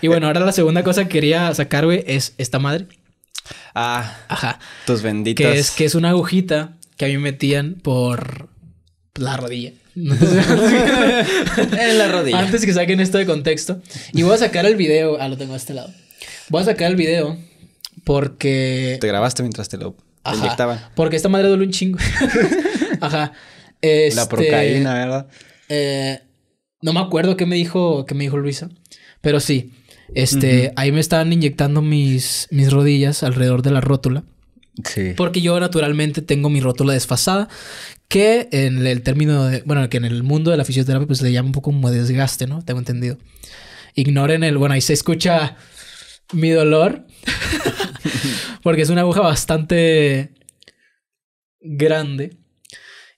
Y bueno, ahora la segunda cosa que quería sacar, güey, es esta madre. Ah. Ajá. Tus benditas. Que es, que es una agujita que a mí metían por la rodilla. en la rodilla. Antes que saquen esto de contexto. Y voy a sacar el video. Ah, lo tengo a este lado. Voy a sacar el video porque. Te grabaste mientras te lo inyectaban. Porque esta madre duele un chingo. Ajá. la este, procaína, ¿verdad? Eh, no me acuerdo qué me dijo, qué me dijo Luisa. Pero sí. Este, ahí me están inyectando mis, mis rodillas alrededor de la rótula. Sí. Porque yo naturalmente tengo mi rótula desfasada, que en el término de, bueno, que en el mundo de la fisioterapia pues le llama un poco como desgaste, ¿no? Tengo entendido. Ignoren el, bueno, ahí se escucha mi dolor, porque es una aguja bastante grande.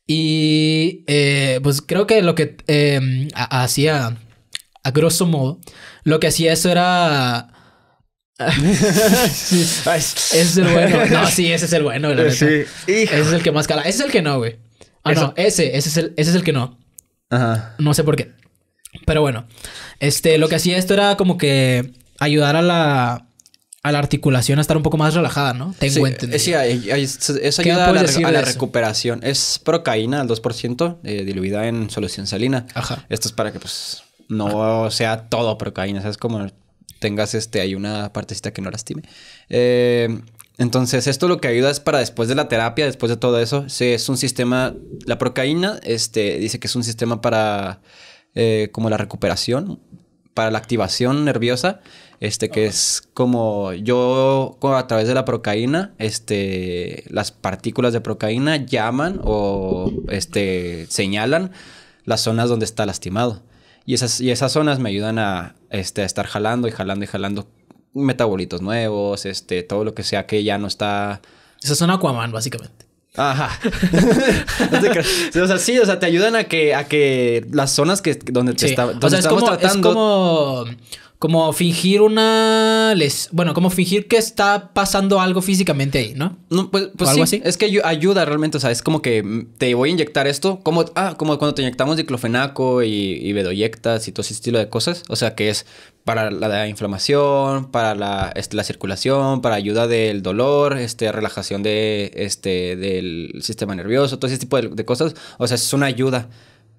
Y eh, pues creo que lo que eh, hacía a grosso modo, lo que hacía eso era... Ese es el bueno. No, sí, ese es el bueno, la eh, Ese es el que más cala. Ese es el que no, güey. Ah, no, ese, ese es el, que no. Ajá. No sé por qué. Pero bueno, este, lo que hacía esto era como que ayudar a la, a la articulación a estar un poco más relajada, ¿no? Tengo entendido. Eh, sí, ayuda a la, recuperación. Es procaína al 2% eh, diluida en solución salina. Ajá. Esto es para que, pues, no sea todo procaína, ¿sabes? Como tengas este, hay una partecita que no lastime. Eh, entonces, esto lo que ayuda es para después de la terapia, después de todo eso, es un sistema, la procaína, este, dice que es un sistema para eh, como la recuperación, para la activación nerviosa, este, que es como yo a través de la procaína, este, las partículas de procaína llaman o este, señalan las zonas donde está lastimado. Y esas, y esas zonas me ayudan a, este, a estar jalando y jalando y jalando metabolitos nuevos, este, todo lo que sea que ya no está. Esa zona Aquaman, básicamente. Ajá. o sea, sí, o sea, te ayudan a que, a que las zonas que donde te sí. o sea, tratando. como como fingir una les bueno como fingir que está pasando algo físicamente ahí no no pues, pues sí. es que ayuda realmente o sea es como que te voy a inyectar esto como ah como cuando te inyectamos diclofenaco y, y bedoyectas y todo ese estilo de cosas o sea que es para la, inflamación para este, la, circulación para ayuda del dolor este relajación de este del sistema nervioso todo ese tipo de, de cosas o sea es una ayuda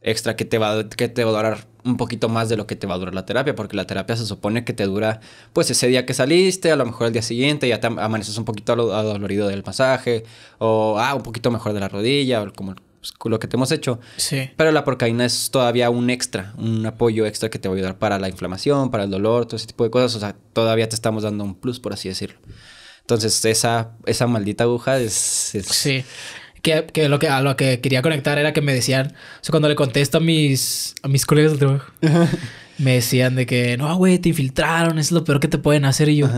extra que te, va, que te va a durar un poquito más de lo que te va a durar la terapia, porque la terapia se supone que te dura, pues ese día que saliste, a lo mejor el día siguiente ya te amaneces un poquito adolorido del pasaje, o ah, un poquito mejor de la rodilla, o como pues, lo que te hemos hecho. Sí. Pero la porcaína es todavía un extra, un apoyo extra que te va a ayudar para la inflamación, para el dolor, todo ese tipo de cosas. O sea, todavía te estamos dando un plus, por así decirlo. Entonces, esa, esa maldita aguja es, sí. Que, lo que a lo que quería conectar era que me decían, o sea, cuando le contesto a mis, a mis colegas del trabajo, me decían de que, no, güey, te infiltraron, es lo peor que te pueden hacer. Y yo,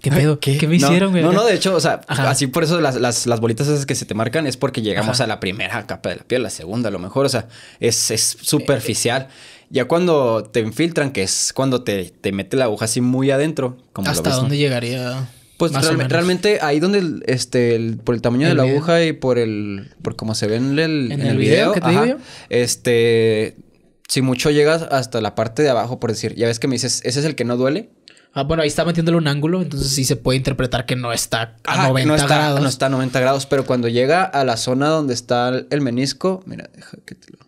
¿Qué pedo? ¿Qué, me hicieron, güey? No, no, de hecho, o sea, así por eso las, bolitas esas que se te marcan es porque llegamos a la primera capa de la piel, la segunda a lo mejor, o sea, es, eh, superficial. Ya cuando te infiltran, que es cuando te, mete la aguja así muy adentro. Como ¿Hasta dónde llegaría? Pues realmente ahí donde este por el tamaño de la aguja y por el por cómo se ve en el, video, este si mucho llegas hasta la parte de abajo por decir, ya ves que me dices, ese es el que no duele. Ah, bueno, ahí está metiéndole un ángulo, entonces sí se puede interpretar que no está a 90 no está, grados. No está a 90 grados, pero cuando llega a la zona donde está el menisco, mira, deja que te lo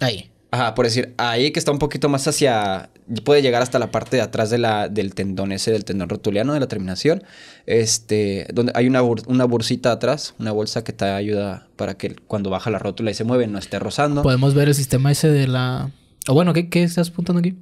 Ahí. Ajá, por decir, ahí que está un poquito más hacia. Puede llegar hasta la parte de atrás de la, del tendón ese, del tendón rotuliano, de la terminación. Este, donde hay una, una bolsita atrás, una bolsa que te ayuda para que cuando baja la rótula y se mueve no esté rozando. Podemos ver el sistema ese de la. O bueno, ¿qué, ¿qué, estás apuntando aquí?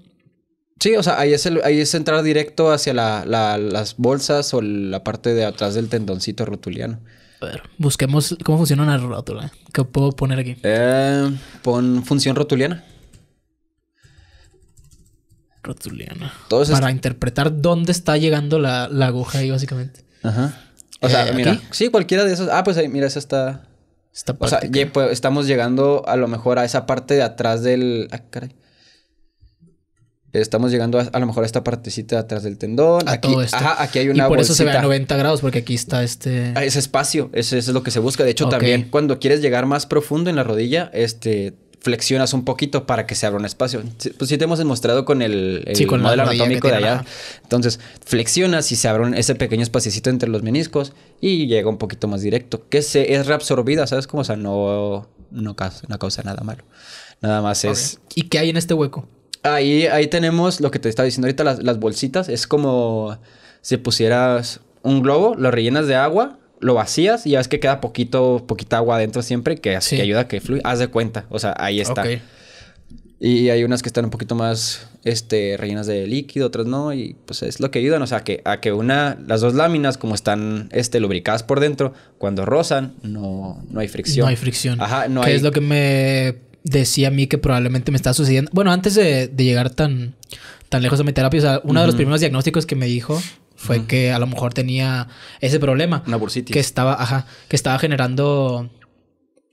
Sí, o sea, ahí es, el, ahí es entrar directo hacia la, la, las bolsas o la parte de atrás del tendoncito rotuliano. A ver, busquemos cómo funciona una rótula. ¿Qué puedo poner aquí? Eh, pon función rotuliana. Rotuliana. Para interpretar dónde está llegando la, aguja ahí, básicamente. Ajá. O sea, eh, mira. Sí, cualquiera de esos. Ah, pues ahí, mira, esa está. o sea, pues, estamos llegando a lo mejor a esa parte de atrás del. Ah, caray. Estamos llegando a, lo mejor a esta partecita atrás del tendón. aquí, aquí hay una y por eso se ve a 90 grados, porque aquí está este... Ah, ese espacio, ese es lo que se busca. De hecho, también cuando quieres llegar más profundo en la rodilla, este flexionas un poquito para que se abra un espacio. Pues sí te hemos demostrado con el, modelo anatómico de allá. Entonces, flexionas y se abre ese pequeño espacito entre los meniscos y llega un poquito más directo, que se es reabsorbida, ¿sabes cómo? O no, no, causa, nada malo. Nada más es... ¿Y qué hay en este hueco? Ahí, ahí tenemos lo que te estaba diciendo ahorita, las, bolsitas. Es como si pusieras un globo, lo rellenas de agua, lo vacías y ya ves que queda poquito, poquita agua adentro siempre que, ayuda a que fluya. Haz de cuenta. O sea, ahí está. Y hay unas que están un poquito más este, rellenas de líquido, otras no. Y pues es lo que ayudan. O sea, que, a que una, las dos láminas, como están este, lubricadas por dentro, cuando rozan, no, no hay fricción. No hay fricción. Ajá, no ¿Qué es lo que me decía a mí que probablemente me estaba sucediendo. Bueno, antes de, llegar tan, tan lejos de mi terapia, o sea, uno de los primeros diagnósticos que me dijo fue que a lo mejor tenía ese problema. Una bursitis. Que estaba, ajá, que estaba generando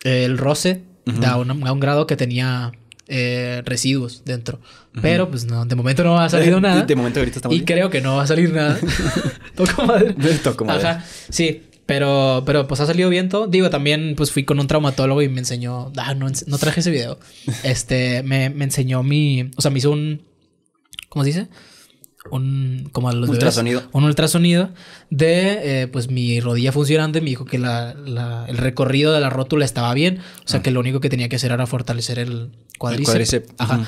eh, el roce a, un, grado que tenía eh, residuos dentro. Pero pues no, de momento no ha salido nada. de momento ahorita estamos Y creo que no va a salir nada. Toco madre. Toco madre. Ajá, sí. Pero, pero pues ha salido bien todo. Digo, también pues fui con un traumatólogo y me enseñó. Ah, no, traje ese video. Este, me, enseñó mi. O sea, me hizo un. ¿Cómo se dice? un como los ultrasonido. un ultrasonido de eh, pues mi rodilla funcionante me dijo que la, el recorrido de la rótula estaba bien o sea ah. que lo único que tenía que hacer era fortalecer el cuádriceps, el Ajá.